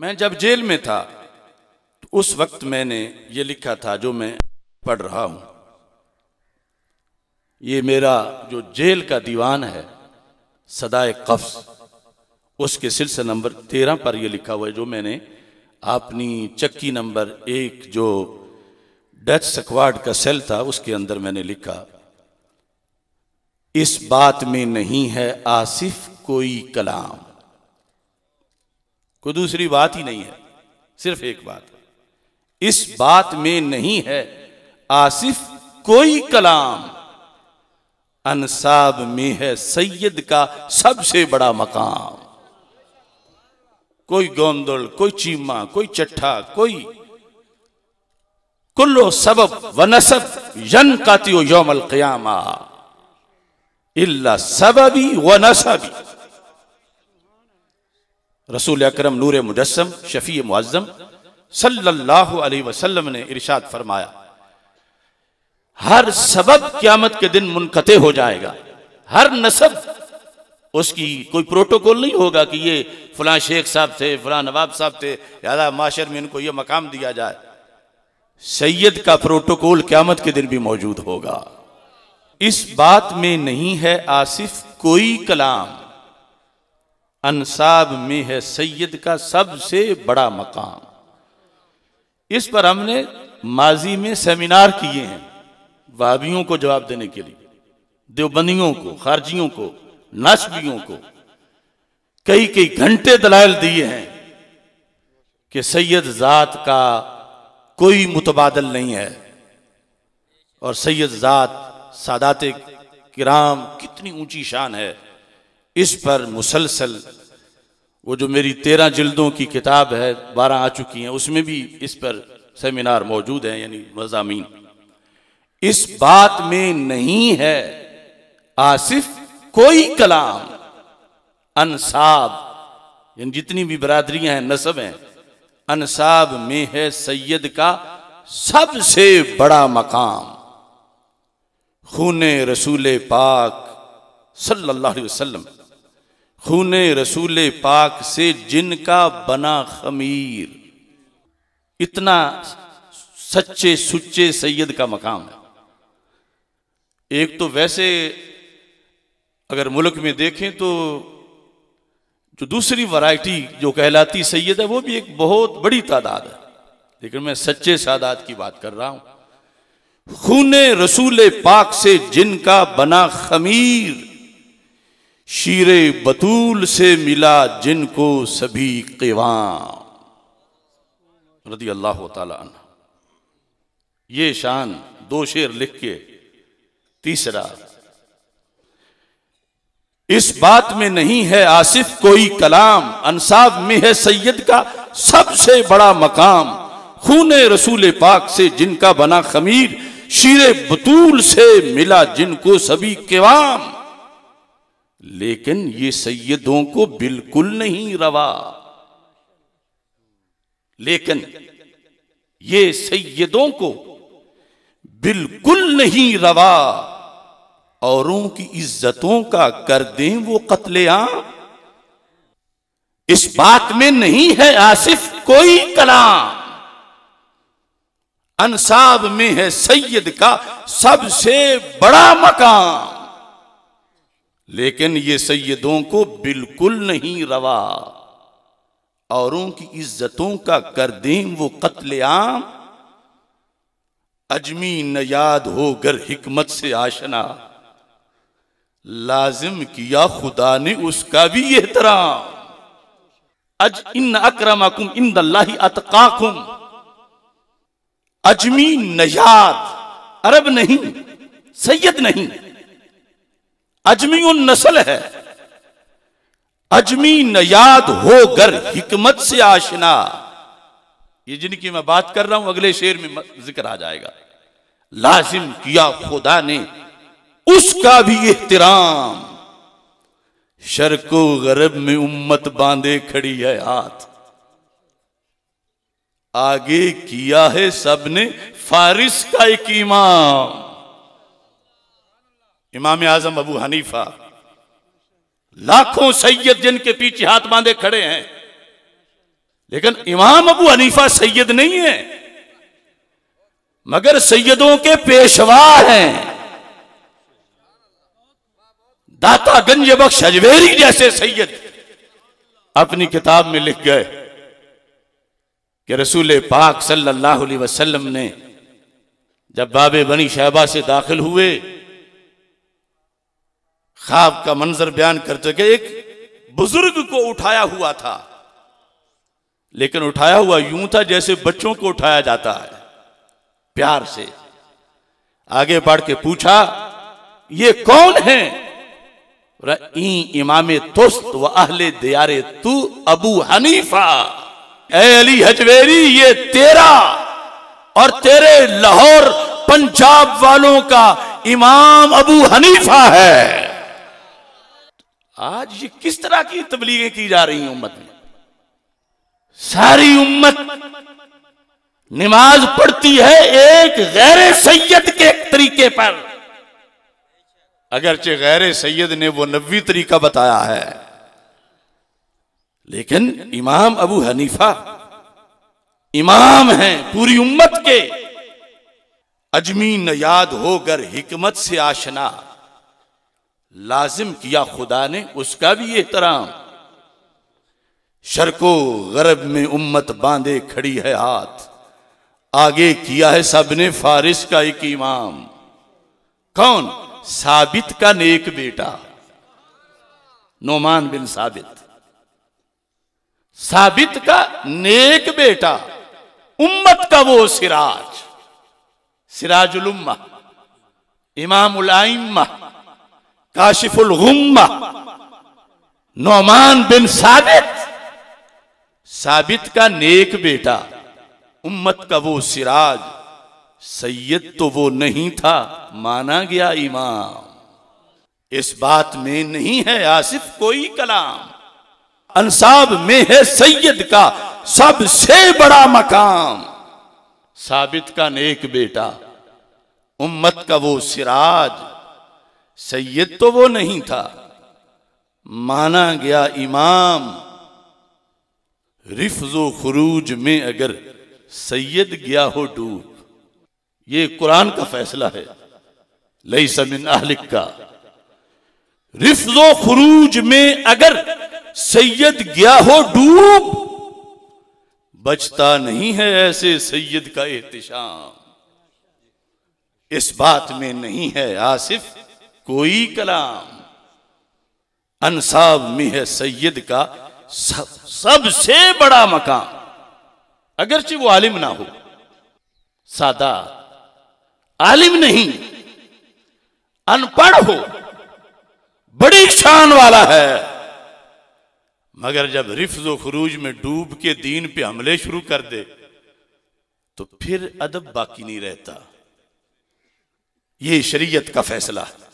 मैं जब जेल में था तो उस वक्त मैंने ये लिखा था जो मैं पढ़ रहा हूं ये मेरा जो जेल का दीवान है सदाए कफ्स उसके सिलसिले नंबर तेरह पर यह लिखा हुआ है जो मैंने अपनी चक्की नंबर एक जो डच सकवाड का सेल था उसके अंदर मैंने लिखा इस बात में नहीं है आसिफ कोई कलाम कोई दूसरी बात ही नहीं है सिर्फ एक बात इस बात में नहीं है आसिफ कोई कलाम अनसाब में है सैयद का सबसे बड़ा मकाम कोई गोंदल कोई चीमा कोई चट्ठा कोई कुल्लो सबब व नसब यन कातियो यौमल क्यामा इल्ला सबबी वनसबी रसूल अक्रम नूर मुजस्म शफ़ी मुआज़म सल्लाम ने इरशाद फरमाया हर सबक क्यामत के दिन मुनकते हो जाएगा हर नसब उसकी कोई प्रोटोकॉल नहीं होगा कि ये फलां शेख साहब थे फलां नवाब साहब थे यादा माशर में इनको ये मकाम दिया जाए सैयद का प्रोटोकॉल क्यामत के दिन भी मौजूद होगा इस बात में नहीं है आसिफ कोई कलाम अनसाब में है सैयद का सबसे बड़ा मकाम इस पर हमने माजी में सेमिनार किए हैं वाबियों को जवाब देने के लिए देवबंदियों को खारजियों को नाशियों को कई कई घंटे दलाल दिए हैं कि सैयद ज़ात का कोई मुतबादल नहीं है और सैयद ज़ात सादात किराम कितनी ऊंची शान है इस पर मुसलसल वो जो मेरी तेरह जिल्दों की किताब है बारह आ चुकी हैं उसमें भी इस पर सेमिनार मौजूद है यानी मजामी इस बात में नहीं है आसिफ कोई कलाम अनसाब यानी जितनी भी बरादरियां हैं नसब हैं अनसाब में है सैयद का सबसे बड़ा मकाम खून रसूल पाक सल्लल्लाहु अलैहि वसल्लम खून रसूल पाक से जिनका बना खमीर इतना सच्चे सुच्चे सैयद का मकाम है एक तो वैसे अगर मुल्क में देखें तो जो दूसरी वैरायटी जो कहलाती सैयद है वो भी एक बहुत बड़ी तादाद है लेकिन मैं सच्चे सादात की बात कर रहा हूं खून रसूल पाक से जिनका बना खमीर शीर बतूल से मिला जिनको सभी केवां रदी अल्लाह ते ये शान दो शेर लिख के तीसरा इस बात में नहीं है आसिफ कोई कलाम अनसाब में है सैयद का सबसे बड़ा मकाम खून रसूल पाक से जिनका बना खमीर शीर बतूल से मिला जिनको सभी केवाम लेकिन ये सैयदों को बिल्कुल नहीं रवा लेकिन ये सैयदों को बिल्कुल नहीं रवा औरों की इज्जतों का कर दें वो कत्लेआम इस बात में नहीं है आसिफ कोई कलाम अनसाब में है सैयद का सबसे बड़ा मकाम लेकिन ये सैदों को बिल्कुल नहीं रवा औरों की इज्जतों का कर दें वो कत्लेआम अजमी न याद हो गर हिकमत से आशना लाजिम किया खुदा ने उसका भी एहतराम अज इन अक्रमाकुम इन दल्लाही अतकाकुम अजमी नजाद अरब नहीं सैयद नहीं अजमी उन नस्ल है अजमी नयाद गर हिकमत से आशना ये जिनकी मैं बात कर रहा हूं अगले शेर में जिक्र आ जाएगा लाजिम किया खुदा ने उसका भी एहतराम शर्को गरब में उम्मत बांधे खड़ी है हाथ आगे किया है सबने फारिस का एक इमाम इमाम आजम अबू हनीफा लाखों सैयद जिनके पीछे हाथ बांधे खड़े हैं लेकिन इमाम अबू हनीफा सैयद नहीं है मगर सैयदों के पेशवा हैं दाता गंज बख्श अजवेरी जैसे सैयद अपनी किताब में लिख गए कि रसूल पाक सल्लल्लाहु अलैहि वसल्लम ने जब बाबे बनी शहबा से दाखिल हुए ख्वाब का मंजर बयान करते कि एक बुजुर्ग को उठाया हुआ था लेकिन उठाया हुआ यूं था जैसे बच्चों को उठाया जाता है प्यार से आगे बढ़ के पूछा ये कौन है ई इमाम तुस्त व अहले दियारे तू अबू हनीफा ए अली हजवेरी ये तेरा और तेरे लाहौर पंजाब वालों का इमाम अबू हनीफा है आज ये किस तरह की तबलीगें की जा रही हैं उम्मत में सारी उम्मत नमाज पढ़ती है एक गैर सैयद के तरीके पर अगरचे गैर सैयद ने वो नब्बी तरीका बताया है लेकिन इमाम अबू हनीफा इमाम हैं पूरी उम्मत के अजमी नयाद होकर हिकमत से आशना लाजिम किया खुदा ने उसका भी एहतराम शर्को गरब में उम्मत बांधे खड़ी है हाथ आगे किया है सबने फारिस का एक इमाम कौन साबित का नेक बेटा नोमान बिन साबित साबित का नेक बेटा उम्मत का वो सिराज सिराजुल उम्मा इमाम उलाइम्मा काशिफुल गुम्मा नौमान बिन साबित साबित का नेक बेटा उम्मत का वो सिराज सैयद तो वो नहीं था माना गया इमाम इस बात में नहीं है आसिफ कोई कलाम अनसाब में है सैयद का सबसे बड़ा मकाम साबित का नेक बेटा उम्मत का वो सिराज सैयद तो वो नहीं था माना गया इमाम रिफ्जो खरूज में अगर सैयद गया हो डूब ये कुरान का फैसला है लई समिन अहलिक का रिफ्जो खरूज में अगर सैयद गया हो डूब बचता नहीं है ऐसे सैयद का एहतिशाम इस बात में नहीं है आसिफ कोई कलाम अनसाब में है सैयद का सब सबसे बड़ा मकाम अगरचे वो आलिम ना हो सादा आलिम नहीं अनपढ़ हो बड़ी शान वाला है मगर जब रिफ्ज खरूज में डूब के दीन पे हमले शुरू कर दे तो फिर अदब बाकी नहीं रहता ये शरीयत का फैसला है